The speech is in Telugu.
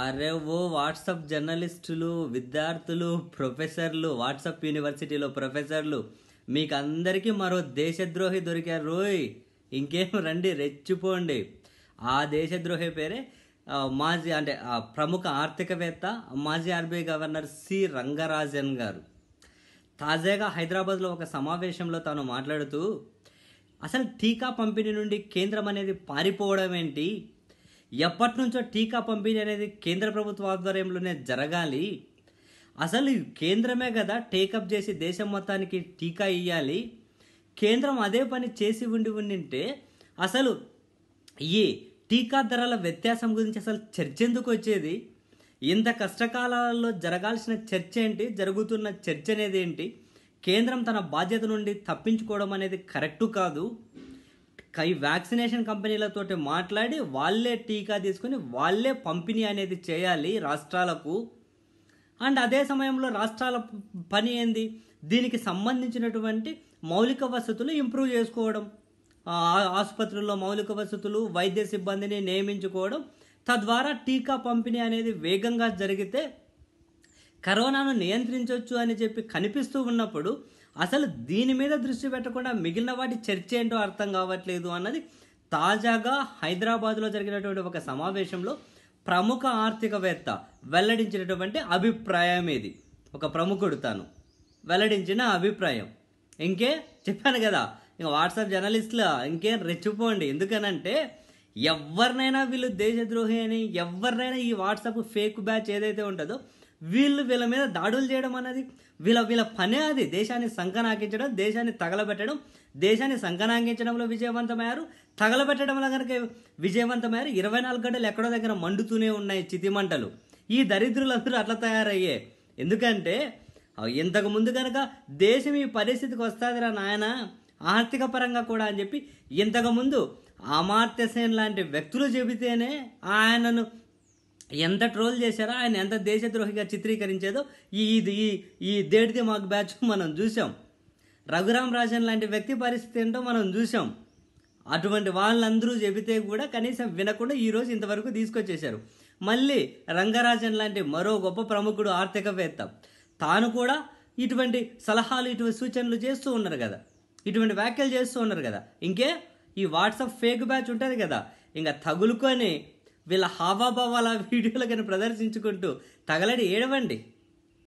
అరే ఓ వాట్సాప్ జర్నలిస్టులు విద్యార్థులు ప్రొఫెసర్లు వాట్సాప్ యూనివర్సిటీలో ప్రొఫెసర్లు మీకు అందరికీ మరో దేశద్రోహి దొరికారు రోయ్ ఇంకేం రండి రెచ్చిపోండి ఆ దేశద్రోహి పేరే మాజీ అంటే ప్రముఖ ఆర్థికవేత్త మాజీ ఆర్బీఐ గవర్నర్ సి రంగరాజన్ గారు తాజాగా హైదరాబాద్లో ఒక సమావేశంలో తాను మాట్లాడుతూ అసలు టీకా పంపిణీ నుండి కేంద్రం అనేది పారిపోవడం ఏంటి ఎప్పటి నుంచో టీకా పంపిణీ అనేది కేంద్ర ప్రభుత్వ ఆధ్వర్యంలోనే జరగాలి అసలు కేంద్రమే కదా టేకప్ చేసి దేశం మొత్తానికి టీకా ఇవ్వాలి కేంద్రం అదే పని చేసి ఉండి ఉండింటే అసలు ఈ టీకా ధరల వ్యత్యాసం గురించి అసలు చర్చ ఎందుకు వచ్చేది ఇంత కష్టకాలాల్లో జరగాల్సిన చర్చ ఏంటి జరుగుతున్న చర్చ అనేది ఏంటి కేంద్రం తన బాధ్యత నుండి తప్పించుకోవడం అనేది కరెక్టు కాదు ఈ వ్యాక్సినేషన్ కంపెనీలతోటి మాట్లాడి వాళ్ళే టీకా తీసుకుని వాళ్ళే పంపిణీ అనేది చేయాలి రాష్ట్రాలకు అండ్ అదే సమయంలో రాష్ట్రాల పని ఏంది దీనికి సంబంధించినటువంటి మౌలిక వసతులు ఇంప్రూవ్ చేసుకోవడం ఆసుపత్రుల్లో మౌలిక వసతులు వైద్య సిబ్బందిని నియమించుకోవడం తద్వారా టీకా పంపిణీ అనేది వేగంగా జరిగితే కరోనాను నియంత్రించవచ్చు అని చెప్పి కనిపిస్తూ ఉన్నప్పుడు అసలు దీని మీద దృష్టి పెట్టకుండా మిగిలిన వాటి చర్చ ఏంటో అర్థం కావట్లేదు అన్నది తాజాగా హైదరాబాద్లో జరిగినటువంటి ఒక సమావేశంలో ప్రముఖ ఆర్థికవేత్త వెల్లడించినటువంటి అభిప్రాయం ఇది ఒక ప్రముఖుడు తాను వెల్లడించిన అభిప్రాయం ఇంకే చెప్పాను కదా ఇంకా వాట్సాప్ జర్నలిస్ట్లో ఇంకేం రెచ్చిపోండి ఎందుకనంటే ఎవరినైనా వీళ్ళు దేశద్రోహి అని ఎవరినైనా ఈ వాట్సాప్ ఫేక్ బ్యాచ్ ఏదైతే ఉంటుందో వీళ్ళు వీళ్ళ మీద దాడులు చేయడం అన్నది వీళ్ళ వీళ్ళ పనే అది దేశాన్ని సంకనాకించడం దేశాన్ని తగలబెట్టడం దేశాన్ని సంకనాకించడంలో విజయవంతమయ్యారు తగలబెట్టడంలో కనుక విజయవంతమయ్యారు ఇరవై నాలుగు గంటలు ఎక్కడో దగ్గర మండుతూనే ఉన్నాయి చితిమంటలు ఈ దరిద్రులందరూ అట్లా తయారయ్యే ఎందుకంటే ఇంతకు ముందు కనుక దేశం ఈ పరిస్థితికి వస్తుందిరా నాయన ఆర్థిక పరంగా కూడా అని చెప్పి ఇంతకుముందు అమార్త్యసేన్ లాంటి వ్యక్తులు చెబితేనే ఆయనను ఎంత ట్రోల్ చేశారో ఆయన ఎంత దేశద్రోహిగా చిత్రీకరించేదో ఈ ఇది ఈ దేడిది మాకు బ్యాచ్ మనం చూసాం రఘురామ్ రాజన్ లాంటి వ్యక్తి పరిస్థితి ఏంటో మనం చూసాం అటువంటి వాళ్ళందరూ చెబితే కూడా కనీసం వినకుండా ఈరోజు ఇంతవరకు తీసుకొచ్చేశారు మళ్ళీ రంగరాజన్ లాంటి మరో గొప్ప ప్రముఖుడు ఆర్థికవేత్త తాను కూడా ఇటువంటి సలహాలు ఇటువంటి సూచనలు చేస్తూ ఉన్నారు కదా ఇటువంటి వ్యాఖ్యలు చేస్తూ ఉన్నారు కదా ఇంకే ఈ వాట్సాప్ ఫేక్ బ్యాచ్ ఉంటుంది కదా ఇంకా తగులుకొని వీళ్ళ హావాభావాల వీడియోలు కానీ ప్రదర్శించుకుంటూ తగలడి ఏడవండి